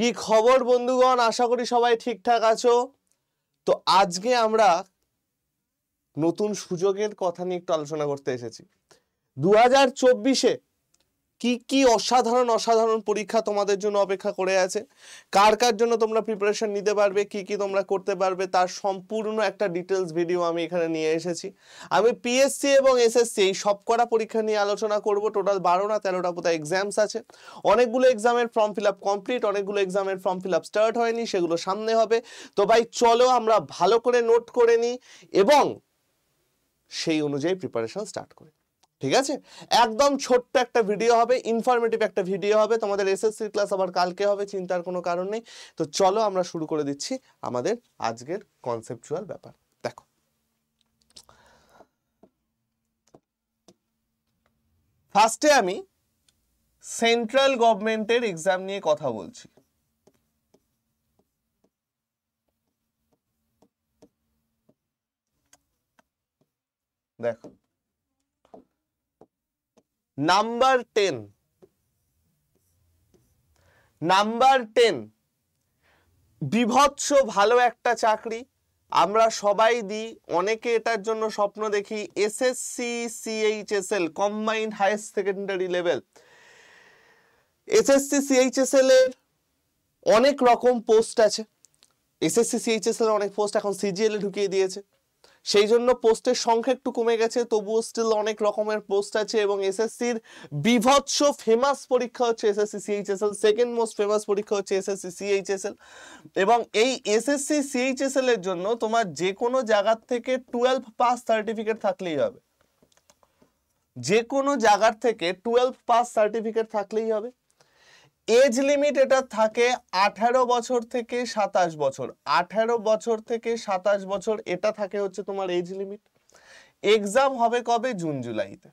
কি খবর বন্ধুগণ আশা করি সবাই ঠিকঠাক আছো তো আজকে আমরা নতুন সুযোগের কথা নিয়ে একটু আলোচনা করতে এসেছি দু হাজার চব্বিশে কি কি অসাধারণ অসাধারণ পরীক্ষা তোমাদের জন্য অপেক্ষা করে আছে কার কার জন্য তোমরা প্রিপারেশন নিতে পারবে কি কি তোমরা করতে পারবে তার সম্পূর্ণ একটা ডিটেলস ভিডিও আমি এখানে নিয়ে এসেছি আমি পিএসসি এবং এসএসসি এই কটা পরীক্ষা নিয়ে আলোচনা করব টোটাল বারো না তেরোটা বোধ এক্সামস আছে অনেকগুলো এক্সামের ফর্ম ফিল আপ কমপ্লিট অনেকগুলো এক্সামের ফর্ম ফিল আপ স্টার্ট হয়নি সেগুলো সামনে হবে তো ভাই চলো আমরা ভালো করে নোট করে নিই এবং সেই অনুযায়ী প্রিপারেশন স্টার্ট করি ঠিক আছে একদম ছোট্ট একটা ভিডিও হবে ইনফরমেটিভ একটা ভিডিও হবে তোমাদের এসএসসির ক্লাস আবার কালকে হবে চিন্তার কোনো কারণ নেই তো চলো আমরা শুরু করে দিচ্ছি আমাদের আজকের কনসেপচুয়াল ব্যাপার দেখো ফার্স্টে আমি সেন্ট্রাল গভর্নমেন্টের এক্সাম নিয়ে কথা বলছি দেখো নাম্বার টেন নাম্বার টেন বিভৎস ভালো একটা চাকরি আমরা সবাই দিই অনেকে এটার জন্য স্বপ্ন দেখি SSC CHSL combined higher secondary level SSC CHSL এর অনেক রকম পোস্ট আছে এসএসসি সিএইচএসএল অনেক পোস্ট এখন সিজিএল এ ঢুকিয়ে দিয়েছে সেই জন্য পোস্টের সংখ্যা একটু কমে গেছে তবুও স্টিল অনেক রকমের পোস্ট আছে এবং এসএসসির বিভৎস ফেমাস পরীক্ষা হচ্ছে SSC CHSL second most famous পরীক্ষা হচ্ছে এসএসসি সিএইচএসএল এবং এই এসএসসি সিএইচএসএল এর জন্য তোমার যে কোনো জায়গার থেকে টুয়েলভ পাস সার্টিফিকেট থাকলেই হবে যে কোনো জায়গার থেকে টুয়েলভ পাস সার্টিফিকেট থাকলেই হবে এজ লিমিট এটা থাকে আঠারো বছর থেকে সাতাশ বছর আঠারো বছর থেকে সাতাশ বছর এটা থাকে হচ্ছে তোমার এজ লিমিট এক্সাম হবে কবে জুন জুলাইতে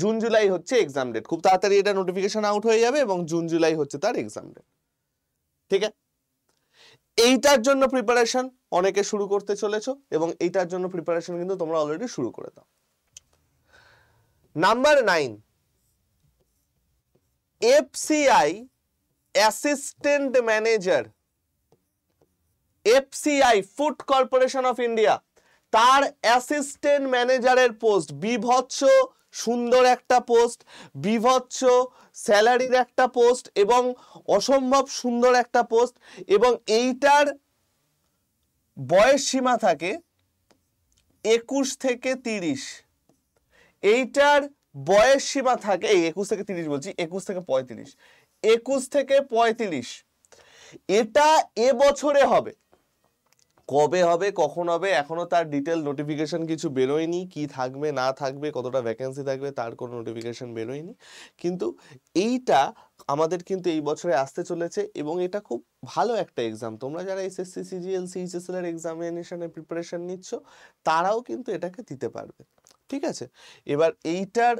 জুন জুলাই হচ্ছে এক্সাম ডেট খুব তাড়াতাড়ি এটা নোটিফিকেশন আউট হয়ে যাবে এবং জুন জুলাই হচ্ছে তার এক্সাম ডেট ঠিক আছে এইটার জন্য প্রিপারেশন অনেকে শুরু করতে চলেছ এবং এইটার জন্য প্রিপারেশন কিন্তু তোমরা অলরেডি শুরু করে দাও number nine FCI assistant manager FCI food corporation of India তার অ্যাসিস্ট্যান্ট ম্যানেজারের পোস্ট বিভৎস সুন্দর একটা পোস্ট বিভৎস স্যালারির একটা পোস্ট এবং অসম্ভব সুন্দর একটা পোস্ট এবং এইটার বয়স সীমা থাকে একুশ থেকে তিরিশ এইটার বয়স সীমা থাকে এই একুশ থেকে তিরিশ বলছি একুশ থেকে পঁয়ত্রিশ একুশ থেকে পঁয়ত্রিশ এটা এবছরে হবে কবে হবে কখন হবে এখনও তার ডিটেল নোটিফিকেশন কিছু বেরোয়নি কি থাকবে না থাকবে কতটা ভ্যাকেন্সি থাকবে তার কোনো নোটিফিকেশন বেরোয়নি কিন্তু এইটা আমাদের কিন্তু এই বছরে আসতে চলেছে এবং এটা খুব ভালো একটা এক্সাম তোমরা যারা এসএসসি সিজিএল সিএইচএসএল এর এক্সামিনেশনের প্রিপারেশন নিচ্ছ তারাও কিন্তু এটাকে দিতে পারবে ঠিক আছে এবার এইটার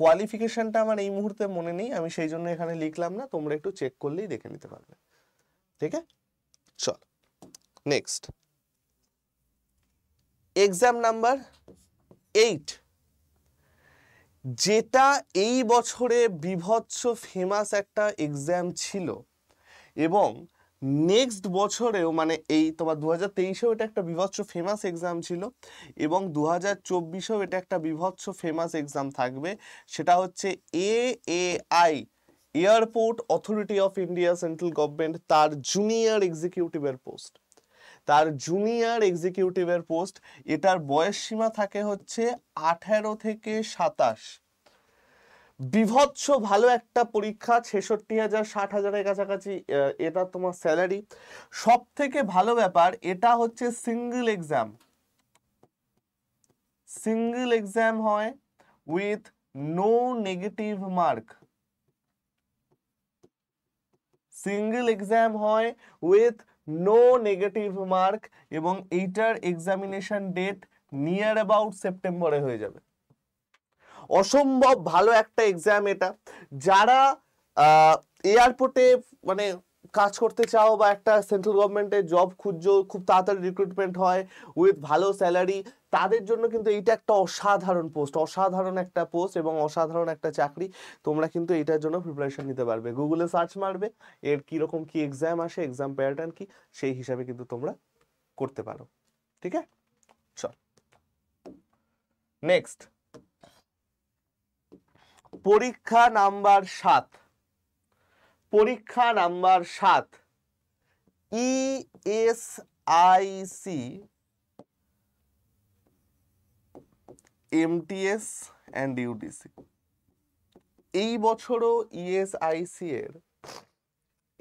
কোয়ালিফিকেশনটা আমার এই মুহূর্তে মনে নেই আমি সেই জন্য এখানে লিখলাম না তোমরা একটু চেক করলেই দেখে নিতে পারবে ঠিক আছে চল নেক্সট এক্সাম নাম্বার এইট যেটা এই বছরে বিভৎস ফেমাস একটা এক্সাম ছিল এবং নেক্সট বছরেও মানে এই তোমার দু হাজার তেইশেও এটা একটা বিভৎস ফেমাস এক্সাম ছিল এবং দু হাজার চব্বিশেও এটা একটা বিভৎস ফেমাস এক্সাম থাকবে সেটা হচ্ছে A A I airport authority of India central government তার জুনিয়র এক্সিকিউটিভের পোস্ট তার জুনিয়র এক্সিকিউটিভের পোস্ট এটার বয়স সীমা থাকে হচ্ছে আঠেরো থেকে সাতাশ বিভৎস ভালো একটা পরীক্ষা ছেষট্টি হাজার ষাট হাজারের কাছাকাছি এটা তোমার স্যালারি সব থেকে ভালো ব্যাপার এটা হচ্ছে সিঙ্গল এক্সাম সিঙ্গল এক্সাম হয় with no negative mark single exam হয় উইথ নো নেগেটিভ মার্ক এবং এইটার এক্সামিনেশন ডেট নিয়ার অ্যাবাউট সেপ্টেম্বরে হয়ে যাবে অসম্ভব ভালো একটা এক্সাম এটা যারা এয়ারপোর্টে মানে কাজ করতে চাও বা একটা সেন্ট্রাল গভর্নমেন্টে জব খুঁজছ খুব তাড়াতাড়ি রিক্রুটমেন্ট হয় উইথ ভালো স্যালারি তাদের জন্য কিন্তু এইটা একটা অসাধারণ পোস্ট অসাধারণ একটা পোস্ট এবং অসাধারণ একটা চাকরি তোমরা কিন্তু এটার জন্য প্রিপারেশন নিতে পারবে গুগলে সার্চ মারবে এর কীরকম কি এক্সাম আসে এক্সাম প্যাটার্ন কি সেই হিসাবে কিন্তু তোমরা করতে পারো ঠিক আছে চল নেক্সট পরীক্ষা নাম্বার সাত পরীক্ষা নাম্বার সাত ইএসআইসি এমটিএস অ্যান্ড ইউডিসি এই বছরও ইএসআইসি e এর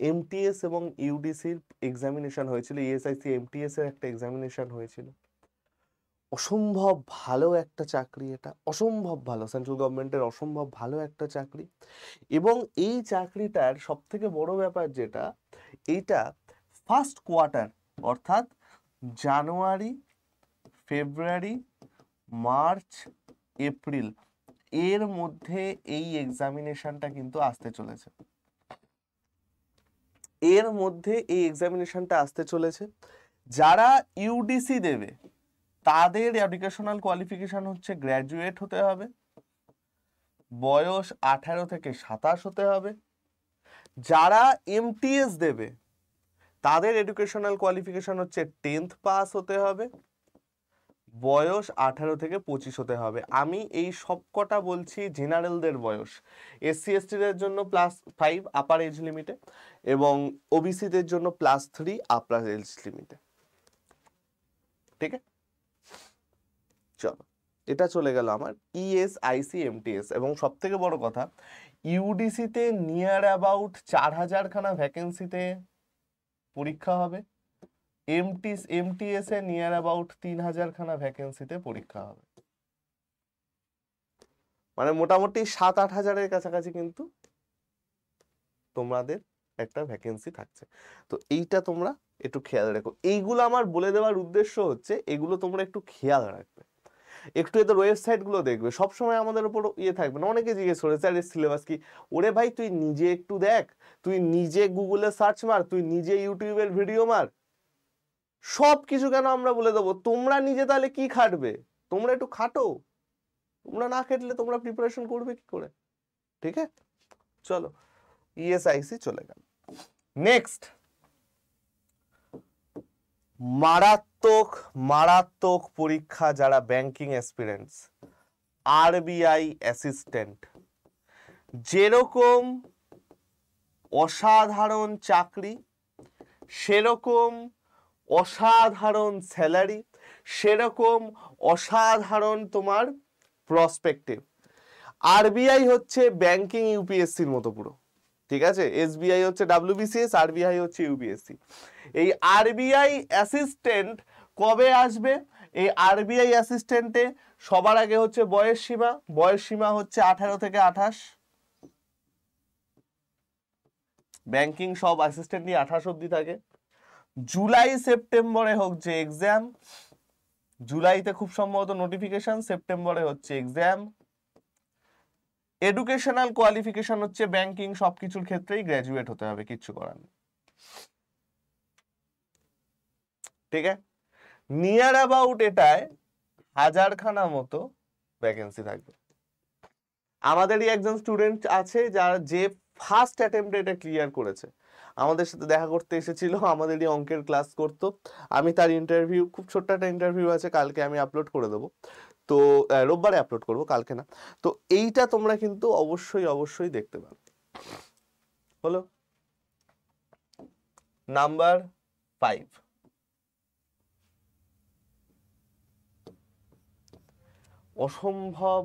এমটিএস এবং ইউডিসির এক্সামিনেশন হয়েছিল ইএসআইসি e এমটিএস এর একটা এক্সামিনেশন হয়েছিল অসম্ভব ভালো একটা চাকরি এটা অসম্ভব ভালো সেন্ট্রাল গভর্নমেন্টের অসম্ভব ভালো একটা চাকরি এবং এই চাকরিটার সব থেকে বড় ব্যাপার যেটা এইটা ফার্স্ট কোয়ার্টার অর্থাৎ জানুয়ারি ফেব্রুয়ারি মার্চ এপ্রিল এর মধ্যে এই এক্সামিনেশনটা কিন্তু আসতে চলেছে এর মধ্যে এই এক্সামিনেশনটা আসতে চলেছে যারা ইউডিসি দেবে তাদের এডুকেশনাল কোয়ালিফিকেশন হচ্ছে গ্র্যাজুয়েট হতে হবে বয়স আঠারো থেকে সাতাশ হতে হবে যারা এমটিএস দেবে তাদের এডুকেশনাল কোয়ালিফিকেশন হচ্ছে টেন্থ পাস হতে হবে বয়স আঠারো থেকে পঁচিশ হতে হবে আমি এই সব কটা বলছি জেনারেলদের বয়স এসসি এসটিদের জন্য প্লাস ফাইভ আপার এজ লিমিটে এবং ওবিসিদের জন্য প্লাস থ্রি আপার এজ লিমিটে ঠিক আছে চলো এটা চলে গেল আমার ইএসআইসি e এমটিএস এবং সব থেকে বড় কথা ইউডিসিতে নিয়ার অ্যাবাউট চার হাজারখানা ভ্যাকেন্সিতে পরীক্ষা হবে এমটিএস এমটিএস এ নিয়ার অ্যাবাউট তিন হাজারখানা ভ্যাকেন্সিতে পরীক্ষা হবে মানে মোটামুটি সাত আট হাজারের কাছাকাছি কিন্তু তোমাদের একটা ভ্যাকেন্সি থাকছে তো এইটা তোমরা একটু খেয়াল রাখো এইগুলো আমার বলে দেওয়ার উদ্দেশ্য হচ্ছে এগুলো তোমরা একটু খেয়াল রাখবে একটু এদের ওয়েবসাইটগুলো দেখবে সবসময় আমাদের উপর ইয়ে থাকবে না অনেকে জিজ্ঞেস করে স্যার এর সিলেবাস কি ওরে ভাই তুই নিজে একটু দেখ তুই নিজে গুগলে সার্চ মার তুই নিজে ইউটিউবের ভিডিও মার সব কিছু কেন আমরা বলে দেবো তোমরা নিজে তাহলে কি খাটবে তোমরা একটু খাটো তোমরা না খেটলে তোমরা প্রিপারেশন করবে কি করে ঠিক আছে চলো ইএসআইসি e চলে গেল নেক্সট মারাত্মক মারাত্মক পরীক্ষা যারা ব্যাংকিং এক্সপিরিয়েন্স আরবিআই অ্যাসিস্ট্যান্ট যেরকম অসাধারণ চাকরি সেরকম অসাধারণ স্যালারি সেরকম অসাধারণ তোমার প্রসপেক্টিভ আরবিআই হচ্ছে ব্যাংকিং ইউপিএসসির মতো পুরো ঠিক আছে এসবিআই হচ্ছে ডাব্লিউবিসিএস আরবিআই হচ্ছে ইউপিএসসি এই আরবিআই অ্যাসিস্ট্যান্ট কবে আসবে এই আরবিআই অ্যাসিস্ট্যান্টে সবার আগে হচ্ছে বয়স সীমা বয়স সীমা হচ্ছে আঠারো থেকে আঠাশ ব্যাংকিং সব অ্যাসিস্ট্যান্ট নিয়ে আঠাশ অব্দি থাকে জুলাই সেপ্টেম্বরে হোক যে এক্সাম জুলাইতে খুব সম্ভবত নোটিফিকেশন সেপ্টেম্বরে হচ্ছে এক্সাম এডুকেশনাল কোয়ালিফিকেশন হচ্ছে ব্যাংকিং সব কিছুর ক্ষেত্রেই গ্র্যাজুয়েট হতে হবে কিচ্ছু করার নেই ঠিক আছে নিয়ার অ্যাবাউট এটায় হাজারখানা মতো ভ্যাকেন্সি থাকবে আমাদেরই একজন স্টুডেন্ট আছে যার যে ফার্স্ট অ্যাটেম্পটে এটা ক্লিয়ার করেছে আমাদের সাথে দেখা করতে এসেছিল আমাদেরই অঙ্কের ক্লাস করতো আমি তার ইন্টারভিউ খুব ছোট্ট একটা ইন্টারভিউ আছে কালকে আমি আপলোড করে দেবো তো রোববারে আপলোড করব কালকে না তো এইটা তোমরা কিন্তু অবশ্যই অবশ্যই দেখতে পাবে হলো নাম্বার ফাইভ অসম্ভব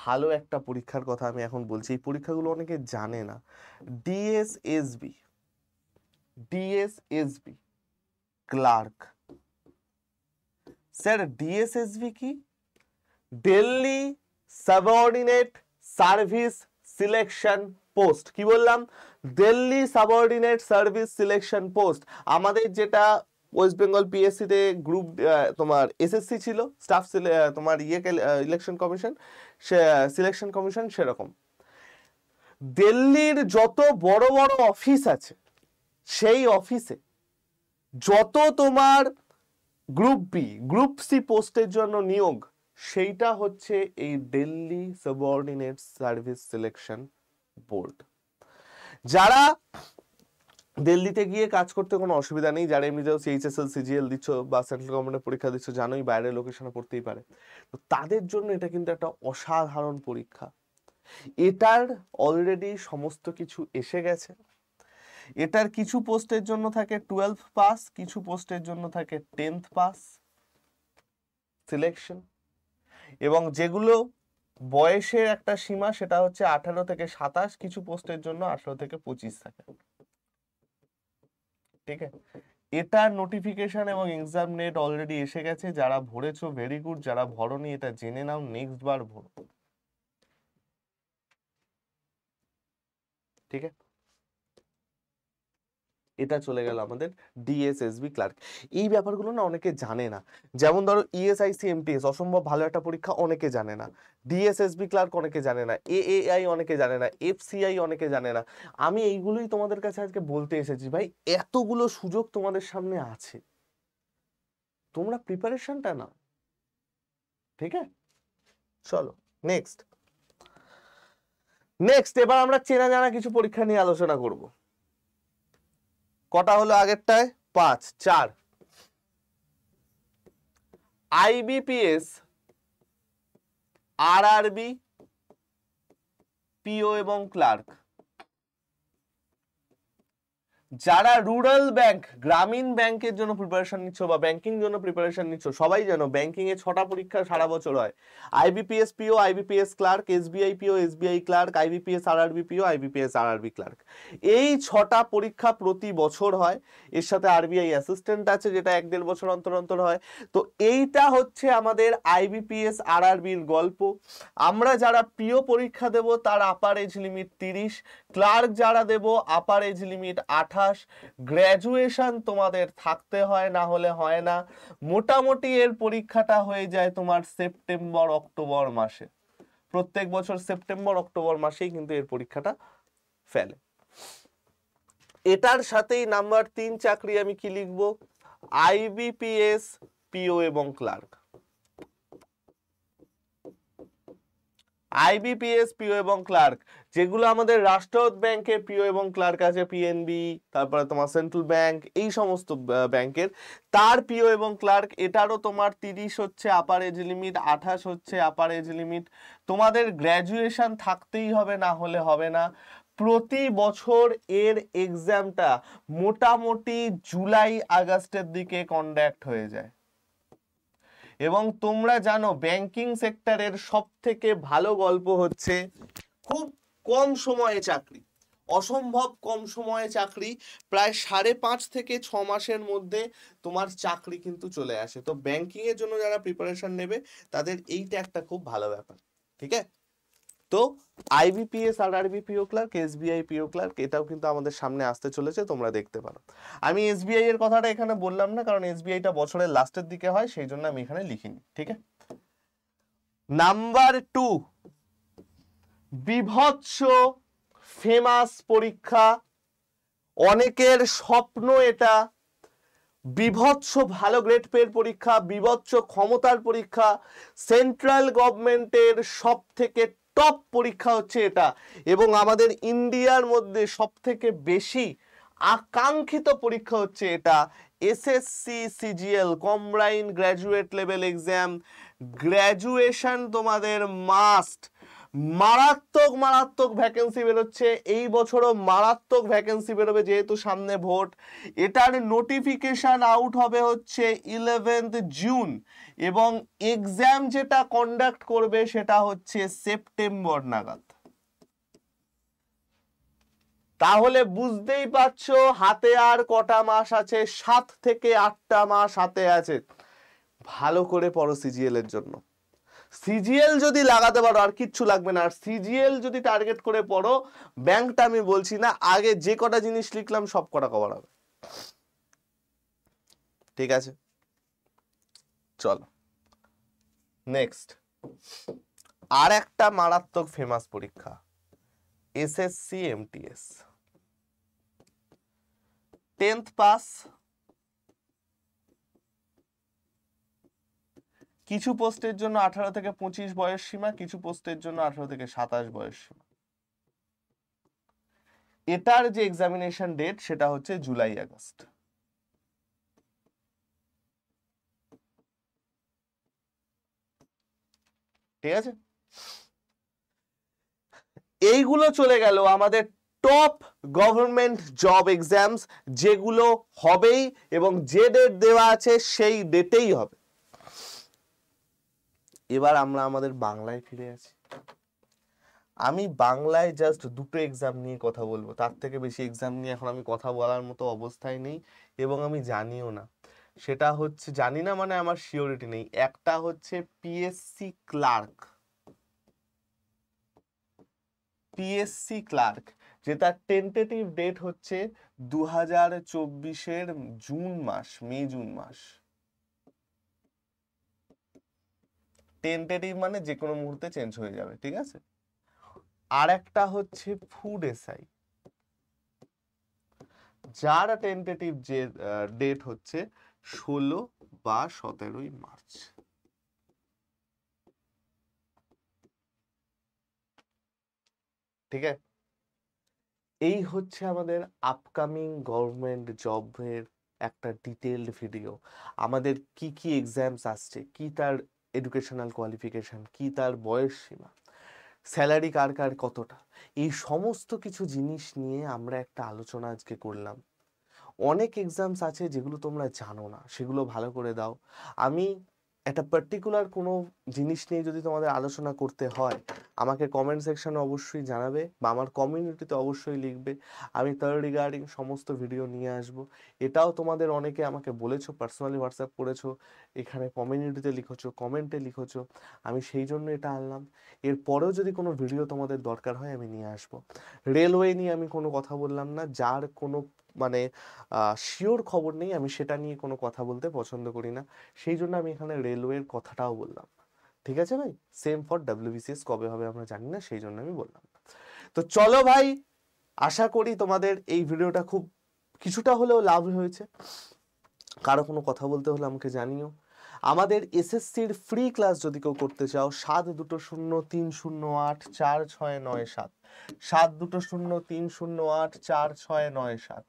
ভালো একটা পরীক্ষার কথা আমি এখন বলছি এই পরীক্ষাগুলো অনেকে জানে না DSSB DSSB clerk sir DSSB কি Delhi subordinate service selection post কি বললাম Delhi subordinate service selection post আমাদের যেটা ওয়েস্ট বেঙ্গল পিএসসিতে গ্রুপ তোমার এসএসসি ছিল স্টাফ তোমার ইয়ে ইলেকশন কমিশন সিলেকশন কমিশন সেরকম দিল্লির যত বড় বড় অফিস আছে সেই অফিসে যত তোমার গ্রুপ বি গ্রুপ সি পোস্টের জন্য নিয়োগ সেইটা হচ্ছে এই Delhi subordinate service selection board যারা দিল্লিতে গিয়ে কাজ করতে কোনো অসুবিধা নেই যারা যাও সিএইচএসএল সিজিএল দিচ্ছ বা সেন্ট্রাল গভর্নমেন্টের পরীক্ষা দিচ্ছ জানোই বাইরের লোকেশনে পড়তেই পারে তো তাদের জন্য এটা কিন্তু একটা অসাধারণ পরীক্ষা এটার অলরেডি সমস্ত কিছু এসে গেছে এটার কিছু পোস্টের জন্য থাকে টুয়েলভ পাস কিছু পোস্টের জন্য থাকে টেন্থ পাস সিলেকশন এবং যেগুলো বয়সের একটা সীমা সেটা হচ্ছে আঠারো থেকে সাতাশ কিছু পোস্টের জন্য আঠারো থেকে পঁচিশ থাকে ঠিক আছে এটার নোটিফিকেশন এবং এক্সাম নেট অলরেডি এসে গেছে যারা ভরেছো ভেরি গুড যারা ভরনি এটা জেনে নাও নেক্সট বার ভরো ঠিক আছে এটা চলে গেল আমাদের ডিএসএসবি ক্লার্ক এই ব্যাপারগুলো না অনেকে জানে না যেমন ধরো ইএসআইসি e এমটিএস অসম্ভব ভালো একটা পরীক্ষা অনেকে জানে না ডিএসএসবি ক্লার্ক অনেকে জানে না এ এআই অনেকে জানে না এফসিআই অনেকে জানে না আমি এইগুলোই তোমাদের কাছে আজকে বলতে এসেছি ভাই এতগুলো সুযোগ তোমাদের সামনে আছে তোমরা প্রিপারেশনটা না ঠিক আছে চলো নেক্সট নেক্সট এবার আমরা চেনা জানা কিছু পরীক্ষা নিয়ে আলোচনা করবো কটা হলো আগেরটায় পাঁচ চার আইবিপিএস আরআরবি পিও এবং ক্লার্ক যারা রুরাল ব্যাংক গ্রামীণ ব্যাংকের জন্য প্রিপারেশন নিচ্ছ বা ব্যাংকিং জন্য প্রিপারেশন নিচ্ছ সবাই যেন ব্যাংকিং এ ছটা পরীক্ষা সারা বছর হয় IBPS PO IBPS clerk SBI PO SBI clerk IBPS RB PO IBPS আরবি ক্লার্ক এই ছটা পরীক্ষা প্রতি বছর হয় এর সাথে আরবিআই অ্যাসিস্ট্যান্ট আছে যেটা এক দেড় বছর অন্তর অন্তর হয় তো এইটা হচ্ছে আমাদের আইবিপিএস আরবির গল্প আমরা যারা পিও পরীক্ষা দেব তার আপার এজ লিমিট তিরিশ ক্লার্ক যারা দেব আপার এজ লিমিট আঠাশ গ্র্যাজুয়েশান তোমাদের থাকতে হয় না হলে হয় না মোটামুটি এর পরীক্ষাটা হয়ে যায় তোমার সেপ্টেম্বর অক্টোবর মাসে প্রত্যেক বছর সেপ্টেম্বর অক্টোবর মাসেই কিন্তু এর পরীক্ষাটা ফেলে এটার সাথেই নাম্বার তিন চাকরি আমি কি লিখব আইবিপিএস পিও এবং ক্লার্ক আইবিপিএস পিও এবং ক্লার্ক যেগুলো আমাদের রাষ্ট্রায়ত্ত ব্যাংকের পিও এবং ক্লার্ক আছে পিএনবি তারপরে তোমার সেন্ট্রাল ব্যাংক এই সমস্ত ব্যাংকের তার পিও এবং ক্লার্ক এটারও তোমার তিরিশ হচ্ছে আপার এজ লিমিট আঠাশ হচ্ছে আপার এজ লিমিট তোমাদের গ্র্যাজুয়েশান থাকতেই হবে না হলে হবে না প্রতি বছর এর এক্সামটা মোটামুটি জুলাই আগস্টের দিকে কন্ডাক্ট হয়ে যায় এবং তোমরা জানো ব্যাংকিং সেক্টরের সব থেকে ভালো গল্প হচ্ছে খুব কম সময়ে চাকরি অসম্ভব কম সময়ে চাকরি প্রায় সাড়ে পাঁচ থেকে ছ মাসের মধ্যে তোমার চাকরি কিন্তু চলে আসে তো ব্যাংকিংয়ের জন্য যারা প্রিপারেশন নেবে তাদের এইটা একটা খুব ভালো ব্যাপার ঠিক আছে তো IBPS R R B PO clerk BI PO clerk এটাও কিন্তু আমাদের সামনে আসতে চলেছে তোমরা দেখতে পারো আমি এসবিআই এর কথাটা এখানে বললাম না কারণ এস বিআইটা বছরের লাস্টের দিকে হয় সেই জন্য আমি এখানে লিখিনি ঠিক আছে নাম্বার টু বিভৎস ফেমাস পরীক্ষা অনেকের স্বপ্ন এটা বিভৎস ভালো গ্রেড পের পরীক্ষা বিভৎস ক্ষমতার পরীক্ষা সেন্ট্রাল গভর্নমেন্টের সব থেকে টপ পরীক্ষা হচ্ছে এটা এবং আমাদের ইন্ডিয়ার মধ্যে সবথেকে বেশি আকাঙ্ক্ষিত পরীক্ষা হচ্ছে এটা SSC CGL combined graduate level exam graduation তোমাদের মাস্ট মারাত্মক মারাত্মক ভ্যাকেন্সি বেরোচ্ছে এই বছরও মারাত্মক ভ্যাকেন্সি বেরোবে যেহেতু সামনে ভোট এটার নোটিফিকেশান আউট হবে হচ্ছে ইলেভেন্থ জুন এবং এক্সাম যেটা কন্ডাক্ট করবে সেটা হচ্ছে সেপ্টেম্বর নাগাদ তাহলে বুঝতেই পারছো হাতে আর কটা মাস আছে সাত থেকে আটটা মাস হাতে আছে ভালো করে পড়ো সিজিএল এর জন্য সিজিএল যদি লাগাতে পারো আর কিচ্ছু লাগবে না আর সিজিএল যদি টার্গেট করে পড়ো ব্যাংকটা আমি বলছি না আগে যে কটা জিনিস লিখলাম সব কটা কভার হবে ঠিক আছে চলো নেক্সট আর একটা মারাত্মক ফেমাস পরীক্ষা S S SSC MTS tenth pass কিছু পোস্টের জন্য আঠারো থেকে পঁচিশ বয়স সীমা কিছু পোস্টের জন্য আঠারো থেকে সাতাশ বয়স সীমা এটার যে এক্সামিনেশন ডেট সেটা হচ্ছে জুলাই আগস্ট ঠিক আছে এইগুলো চলে গেল আমাদের টপ গভর্নমেন্ট জব এক্সামস যেগুলো হবেই এবং যে ডেট দেওয়া আছে সেই ডেটেই হবে এবার আমরা আমাদের বাংলায় ফিরে আছি আমি বাংলায় জাস্ট দুটো এক্সাম নিয়ে কথা বলবো তার থেকে বেশি এক্সাম নিয়ে এখন আমি কথা বলার মতো অবস্থায় নেই এবং আমি জানিও না সেটা হচ্ছে জানি না মানে আমার শিওরিটি নেই একটা হচ্ছে পিএসসি ক্লার্ক পিএসসি ক্লার্ক যেটা টেন্টেটিভ ডেট হচ্ছে দু হাজার চব্বিশের জুন মাস মে জুন মাস টেন্টেটিভ মানে যে কোনো মুহূর্তে চেঞ্জ হয়ে যাবে ঠিক আছে আর একটা হচ্ছে ফুড এসআই যার টেন্টেটিভ যে ডেট হচ্ছে ষোলো বা সতেরোই মার্চ ঠিক আছে এই হচ্ছে আমাদের আপকামিং গভর্নমেন্ট জবের একটা ডিটেলড ভিডিও আমাদের কি কি এক্সামস আসছে কি তার এডুকেশনাল কোয়ালিফিকেশান কি তার বয়স সীমা স্যালারি কার কার কতটা এই সমস্ত কিছু জিনিস নিয়ে আমরা একটা আলোচনা আজকে করলাম অনেক এক্সামস আছে যেগুলো তোমরা জানো না সেগুলো ভালো করে দাও আমি একটা পার্টিকুলার কোনো জিনিস নিয়ে যদি তোমাদের আলোচনা করতে হয় আমাকে কমেন্ট সেকশনে অবশ্যই জানাবে বা আমার কমিউনিটিতে অবশ্যই লিখবে আমি তার রিগার্ডিং সমস্ত ভিডিও নিয়ে আসব এটাও তোমাদের অনেকে আমাকে বলেছো পার্সোনালি হোয়াটসঅ্যাপ করেছো এখানে কমিউনিটিতে লিখেছো কমেন্টে লিখেছো আমি সেই জন্য এটা আনলাম এরপরেও যদি কোনো ভিডিও তোমাদের দরকার হয় আমি নিয়ে আসব রেলওয়ে নিয়ে আমি কোনো কথা বললাম না যার কোনো মানে শিওর খবর নেই আমি সেটা নিয়ে কোনো কথা বলতে পছন্দ করি না সেই জন্য আমি এখানে রেলওয়ের কথাটাও বললাম ঠিক আছে ভাই সেম ফর ডাব্লিউবিসিএস কবে হবে আমরা জানি না সেই জন্য আমি বললাম তো চলো ভাই আশা করি তোমাদের এই ভিডিওটা খুব কিছুটা হলেও লাভ হয়েছে কারো কোনো কথা বলতে হলে আমাকে জানিও আমাদের এসএসসির ফ্রি ক্লাস যদি কেউ করতে চাও সাত দুটো শূন্য তিন শূন্য আট চার ছয় নয় সাত সাত দুটো শূন্য তিন শূন্য আট চার ছয় নয় সাত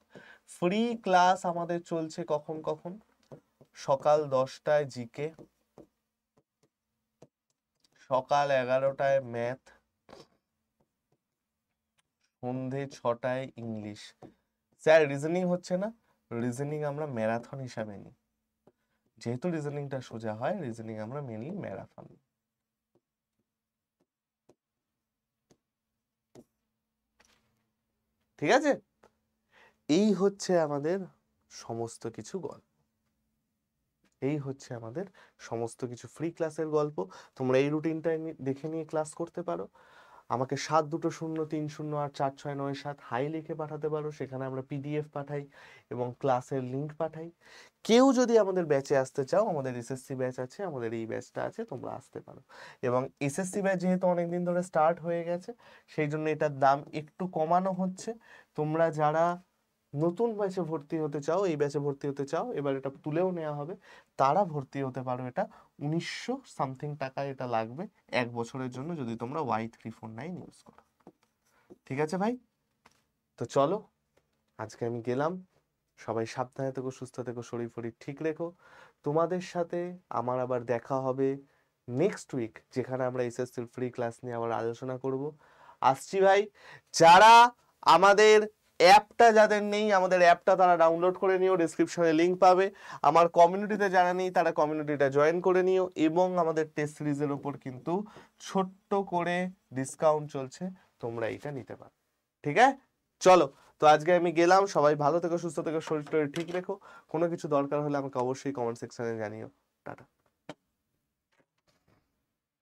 ফ্রি ক্লাস আমাদের চলছে কখন কখন সকাল দশটায় জিকে সকাল এগারোটায় ম্যাথ সন্ধে ছটায় ইংলিশ স্যার রিজনিং হচ্ছে না রিজনিং আমরা ম্যারাথন হিসাবে নিই যেহেতু রিজনিংটা সোজা হয় রিজনিং আমরা মেনলি ম্যারাথন নিই ঠিক আছে এই হচ্ছে আমাদের সমস্ত কিছু গল্প এই হচ্ছে আমাদের সমস্ত কিছু ফ্রি ক্লাসের গল্প তোমরা এই রুটিনটা দেখে নিয়ে ক্লাস করতে পারো আমাকে সাত দুটো শূন্য তিন শূন্য আর চার ছয় নয় সাত হাই লিখে পাঠাতে পারো সেখানে আমরা পিডিএফ পাঠাই এবং ক্লাসের লিঙ্ক পাঠাই কেউ যদি আমাদের ব্যাচে আসতে চাও আমাদের এসএসসি ব্যাচ আছে আমাদের এই ব্যাচটা আছে তোমরা আসতে পারো এবং এসএসসি ব্যাচ যেহেতু অনেক দিন ধরে স্টার্ট হয়ে গেছে সেই জন্য এটার দাম একটু কমানো হচ্ছে তোমরা যারা নতুন ব্যাচে ভর্তি হতে চাও এই ব্যাচে ভর্তি হতে চাও এবার এটা তুলেও নেওয়া হবে তারা ভর্তি হতে পারো এটা উনিশশো সামথিং টাকা এটা লাগবে এক বছরের জন্য যদি তোমরা Y three four nine use করো ঠিক আছে ভাই তো চলো আজকে আমি গেলাম সবাই সাবধানে থেকো সুস্থ থেকো শরীর ফরির ঠিক রেখো তোমাদের সাথে আমার আবার দেখা হবে নেক্সট উইক যেখানে আমরা এসএসসির ফ্রি ক্লাস নিয়ে আবার আলোচনা করব আসছি ভাই যারা আমাদের অ্যাপটা যাদের নেই আমাদের অ্যাপটা তারা ডাউনলোড করে নিও ডিসক্রিপশনে লিঙ্ক পাবে আমার কমিউনিটিতে যারা নেই তারা কমিউনিটিটা জয়েন করে নিও এবং আমাদের টেস্ট সিরিজের ওপর কিন্তু ছোট্ট করে ডিসকাউন্ট চলছে তোমরা এটা নিতে পারো ঠিক আছে চলো তো আজকে আমি গেলাম সবাই ভালো থেকো সুস্থ থেকো শরীর টরীর ঠিক রেখো কোনো কিছু দরকার হলে আমাকে অবশ্যই কমেন্ট সেকশানে জানিও টাটা